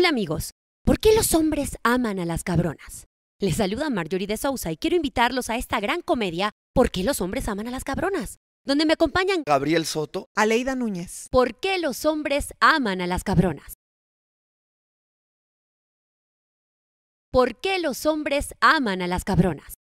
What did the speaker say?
Hola amigos, ¿por qué los hombres aman a las cabronas? Les saluda Marjorie de Sousa y quiero invitarlos a esta gran comedia ¿Por qué los hombres aman a las cabronas? Donde me acompañan Gabriel Soto, Aleida Núñez. ¿Por qué los hombres aman a las cabronas? ¿Por qué los hombres aman a las cabronas?